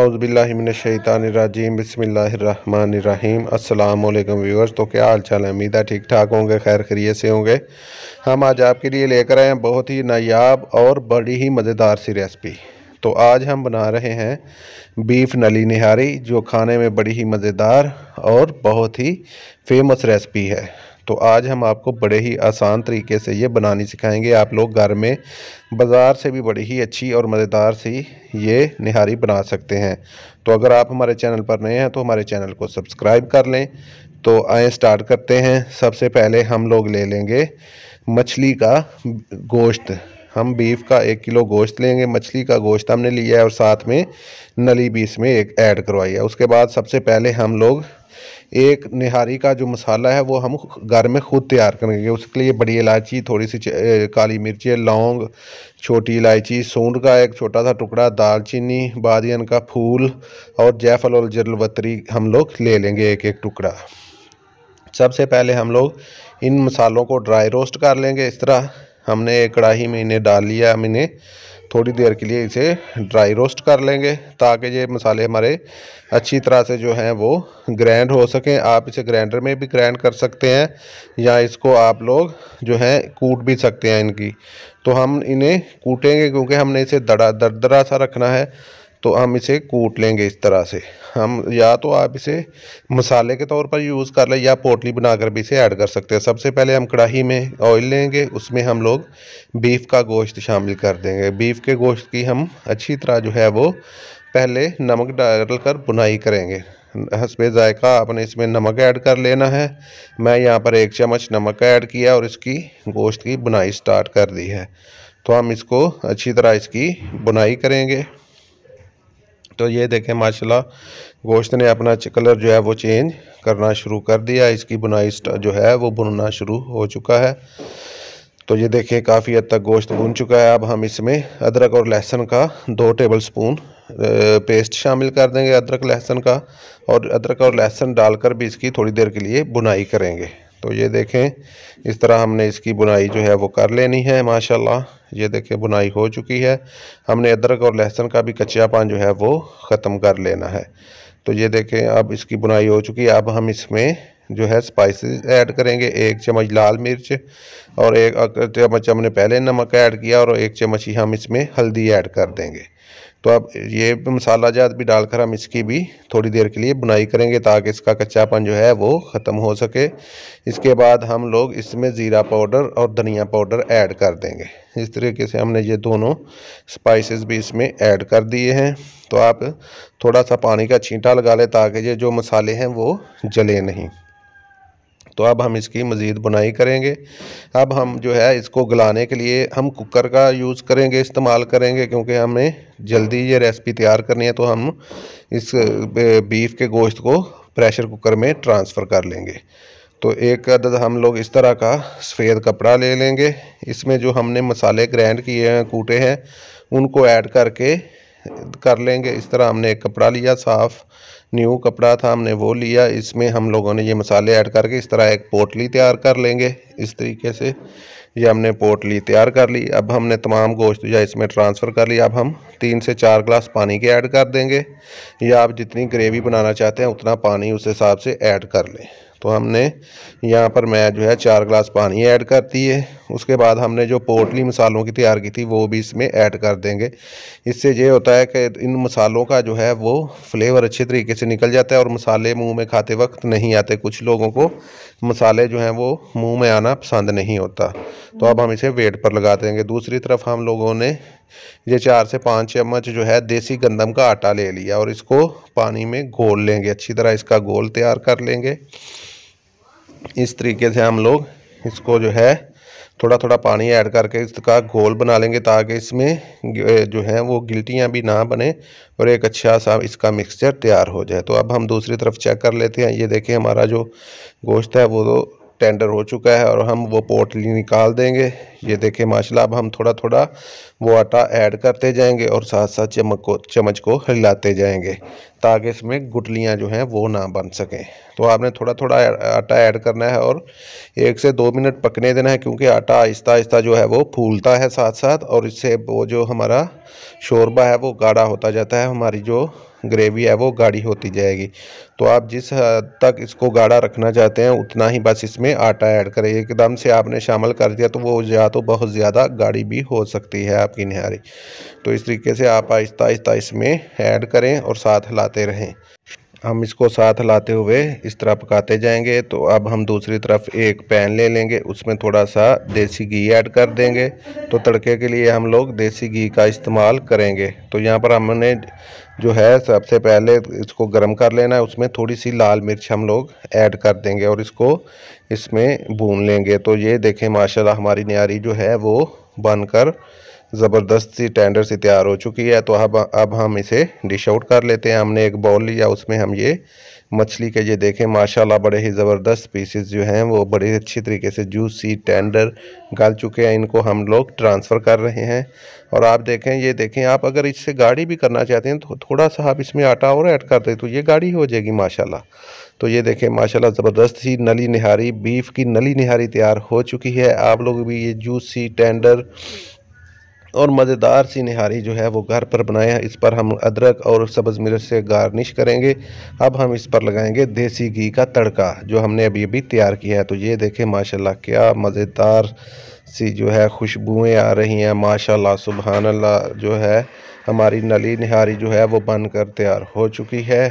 अउज़बिल्लिमिनशैतानरजीम बसमीम अल्लाम व्यूअर्स तो क्या हाल चाल है उम्मीद है ठीक ठाक होंगे खैर खरीत से होंगे हम आज आपके लिए लेकर आए हैं बहुत ही नायाब और बड़ी ही मज़ेदार सी रेसिपी तो आज हम बना रहे हैं बीफ नली निहारी जो खाने में बड़ी ही मज़ेदार और बहुत ही फेमस रेसिपी है तो आज हम आपको बड़े ही आसान तरीके से ये बनानी सिखाएंगे आप लोग घर में बाज़ार से भी बड़ी ही अच्छी और मज़ेदार सी ये निहारी बना सकते हैं तो अगर आप हमारे चैनल पर नए हैं तो हमारे चैनल को सब्सक्राइब कर लें तो आए स्टार्ट करते हैं सबसे पहले हम लोग ले लेंगे मछली का गोश्त हम बीफ का एक किलो गोश्त लेंगे मछली का गोश्त हमने लिया है और साथ में नली भी इसमें एक ऐड करवाई है उसके बाद सबसे पहले हम लोग एक निहारी का जो मसाला है वो हम घर में ख़ुद तैयार करेंगे उसके लिए बड़ी इलायची थोड़ी सी काली मिर्ची लौंग छोटी इलायची सूंड का एक छोटा सा टुकड़ा दालचीनी बादियन का फूल और जयफल और जलवतरी हम लोग ले लेंगे एक एक टुकड़ा सबसे पहले हम लोग इन मसालों को ड्राई रोस्ट कर लेंगे इस तरह हमने एक कढ़ाही में इन्हें डाल लिया हम इन्हें थोड़ी देर के लिए इसे ड्राई रोस्ट कर लेंगे ताकि ये मसाले हमारे अच्छी तरह से जो हैं वो ग्रैंड हो सकें आप इसे ग्राइंडर में भी ग्राइंड कर सकते हैं या इसको आप लोग जो हैं कूट भी सकते हैं इनकी तो हम इन्हें कूटेंगे क्योंकि हमने इसे दड़ा दरदरा सा रखना है तो हम इसे कूट लेंगे इस तरह से हम या तो आप इसे मसाले के तौर पर यूज़ कर लें या पोटली बनाकर भी इसे ऐड कर सकते हैं सबसे पहले हम कढ़ाई में ऑयल लेंगे उसमें हम लोग बीफ का गोश्त शामिल कर देंगे बीफ के गोश्त की हम अच्छी तरह जो है वो पहले नमक डाल कर बुनाई करेंगे हंसबे ज़ायका आपने इसमें नमक ऐड कर लेना है मैं यहाँ पर एक चम्मच नमक ऐड किया और इसकी गोश्त की बुनाई स्टार्ट कर दी है तो हम इसको अच्छी तरह इसकी बुनाई करेंगे तो ये देखें माशाल्लाह गोश्त ने अपना कलर जो है वो चेंज करना शुरू कर दिया इसकी बुनाई जो है वो बुनना शुरू हो चुका है तो ये देखें काफ़ी हद तक गोश्त बुन चुका है अब हम इसमें अदरक और लहसुन का दो टेबल स्पून पेस्ट शामिल कर देंगे अदरक लहसुन का और अदरक और लहसुन डालकर भी इसकी थोड़ी देर के लिए बुनाई करेंगे तो ये देखें इस तरह हमने इसकी बुनाई जो है वो कर लेनी है माशाल्लाह ये देखें बुनाई हो चुकी है हमने अदरक और लहसुन का भी कच्चापन जो है वो ख़त्म कर लेना है तो ये देखें अब इसकी बुनाई हो चुकी है अब हम इसमें जो है स्पाइसेस ऐड करेंगे एक चम्मच लाल मिर्च और एक चम्मच हमने पहले नमक ऐड किया और एक चम्मच ही हम इसमें हल्दी ऐड कर देंगे तो अब ये मसाला जात भी डालकर हम इसकी भी थोड़ी देर के लिए बुनाई करेंगे ताकि इसका कच्चापन जो है वो ख़त्म हो सके इसके बाद हम लोग इसमें ज़ीरा पाउडर और धनिया पाउडर ऐड कर देंगे इस तरीके से हमने ये दोनों स्पाइसेस भी इसमें ऐड कर दिए हैं तो आप थोड़ा सा पानी का छींटा लगा लें ताकि ये जो मसाले हैं वो जले नहीं तो अब हम इसकी मज़ीद बुनाई करेंगे अब हम जो है इसको गलाने के लिए हम कुकर का यूज़ करेंगे इस्तेमाल करेंगे क्योंकि हमें जल्दी ये रेसिपी तैयार करनी है तो हम इस बीफ के गोश्त को प्रेशर कुकर में ट्रांसफ़र कर लेंगे तो एक अदद हम लोग इस तरह का सफ़ेद कपड़ा ले लेंगे इसमें जो हमने मसाले ग्रैंड किए हैं कूटे हैं उनको ऐड करके कर लेंगे इस तरह हमने एक कपड़ा लिया साफ़ न्यू कपड़ा था हमने वो लिया इसमें हम लोगों ने ये मसाले ऐड करके इस तरह एक पोटली तैयार कर लेंगे इस तरीके से ये हमने पोटली तैयार कर ली अब हमने तमाम गोश्त या इसमें ट्रांसफ़र कर लिया अब हम तीन से चार गिलास पानी के ऐड कर देंगे या आप जितनी ग्रेवी बनाना चाहते हैं उतना पानी उस हिसाब से ऐड कर लें तो हमने यहाँ पर मैं जो है चार ग्लास पानी ऐड कर दिए उसके बाद हमने जो पोटली मसालों की तैयार की थी वो भी इसमें ऐड कर देंगे इससे ये होता है कि इन मसालों का जो है वो फ्लेवर अच्छे तरीके से निकल जाता है और मसाले मुंह में खाते वक्त नहीं आते कुछ लोगों को मसाले जो हैं वो मुंह में आना पसंद नहीं होता तो अब हम इसे वेट पर लगा देंगे दूसरी तरफ हम लोगों ने ये चार से पाँच चम्मच जो है देसी गंदम का आटा ले लिया और इसको पानी में घोल लेंगे अच्छी तरह इसका घोल तैयार कर लेंगे इस तरीके से हम लोग इसको जो है थोड़ा थोड़ा पानी ऐड करके इसका घोल बना लेंगे ताकि इसमें जो है वो गिल्टियाँ भी ना बने और एक अच्छा सा इसका मिक्सचर तैयार हो जाए तो अब हम दूसरी तरफ चेक कर लेते हैं ये देखें हमारा जो गोश्त है वो तो टेंडर हो चुका है और हम वो पोटली निकाल देंगे ये देखें माशाल्लाह अब हम थोड़ा थोड़ा वो आटा ऐड करते जाएंगे और साथ साथ चमक को चम्मच को हिलाते जाएंगे ताकि इसमें गुटलियाँ जो हैं वो ना बन सकें तो आपने थोड़ा थोड़ा आटा ऐड करना है और एक से दो मिनट पकने देना है क्योंकि आटा आहिस्ता आहिस्ता जो है वो फूलता है साथ साथ और इससे वो जो हमारा शोरबा है वो गाढ़ा होता जाता है हमारी जो ग्रेवी है वो गाढ़ी होती जाएगी तो आप जिस हद तक इसको गाढ़ा रखना चाहते हैं उतना ही बस इसमें आटा ऐड करें एकदम से आपने शामिल कर दिया तो वो या तो बहुत ज़्यादा गाढ़ी भी हो सकती है आप आपकी निहारी तो इस तरीके से आप आहिस्ता आहिस्ता इसमें ऐड करें और साथ हिलाते रहें हम इसको साथ लाते हुए इस तरह पकाते जाएंगे तो अब हम दूसरी तरफ एक पैन ले लेंगे उसमें थोड़ा सा देसी घी ऐड कर देंगे तो तड़के के लिए हम लोग देसी घी का इस्तेमाल करेंगे तो यहाँ पर हमने जो है सबसे पहले इसको गर्म कर लेना है उसमें थोड़ी सी लाल मिर्च हम लोग ऐड कर देंगे और इसको इसमें भून लेंगे तो ये देखें माशाल्लाह हमारी न्यारी जो है वो बनकर ज़बरदस्ती टेंडर से तैयार हो चुकी है तो अब अब हम इसे डिश आउट कर लेते हैं हमने एक बाउल लिया उसमें हम ये मछली के ये देखें माशाल्लाह बड़े ही ज़बरदस्त पीसेस जो हैं वो बड़े अच्छी तरीके से जूसी टेंडर गल चुके हैं इनको हम लोग ट्रांसफ़र कर रहे हैं और आप देखें ये देखें आप अगर इससे गाढ़ी भी करना चाहते हैं तो थोड़ा सा आप इसमें आटा और ऐड कर दें तो ये गाढ़ी हो जाएगी माशाला तो ये देखें माशाल्लाह ज़बरदस्त ही नली निहारी बीफ की नली निहारी तैयार हो चुकी है आप लोग भी ये जूसी टेंडर और मज़ेदार सी निहारी जो है वो घर पर बनाया इस पर हम अदरक और सब्ज़ मिर्च से गार्निश करेंगे अब हम इस पर लगाएंगे देसी घी का तड़का जो हमने अभी अभी तैयार किया है तो ये देखें माशाल्लाह क्या मज़ेदार सी जो है खुशबुएं आ रही हैं माशाल्लाह सुबहानल्ला अल्लाह जो है हमारी नली निहारी जो है वो बनकर तैयार हो चुकी है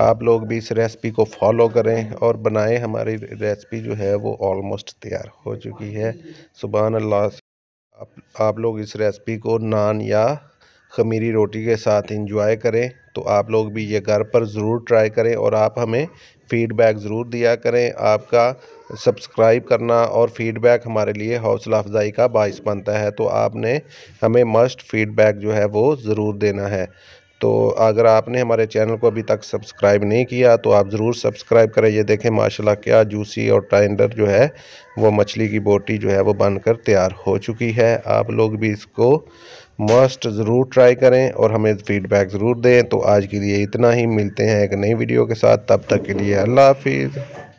आप लोग भी इस रेसिपी को फॉलो करें और बनाएं हमारी रेसिपी जो है वो ऑलमोस्ट तैयार हो चुकी है सुबहान अल्लाह आप आप लोग इस रेसिपी को नान या खमीरी रोटी के साथ इंजॉय करें तो आप लोग भी ये घर पर ज़रूर ट्राई करें और आप हमें फ़ीडबैक ज़रूर दिया करें आपका सब्सक्राइब करना और फ़ीडबैक हमारे लिए हौसला अफजाई का बायस बनता है तो आपने हमें मस्ट फ़ीडबैक जो है वो ज़रूर देना है तो अगर आपने हमारे चैनल को अभी तक सब्सक्राइब नहीं किया तो आप ज़रूर सब्सक्राइब करें ये देखें माशाल्लाह क्या जूसी और टाइंडर जो है वो मछली की बोटी जो है वो बनकर तैयार हो चुकी है आप लोग भी इसको मस्ट ज़रूर ट्राई करें और हमें फ़ीडबैक ज़रूर दें तो आज के लिए इतना ही मिलते हैं एक नई वीडियो के साथ तब तक के लिए अल्लाह हाफिज़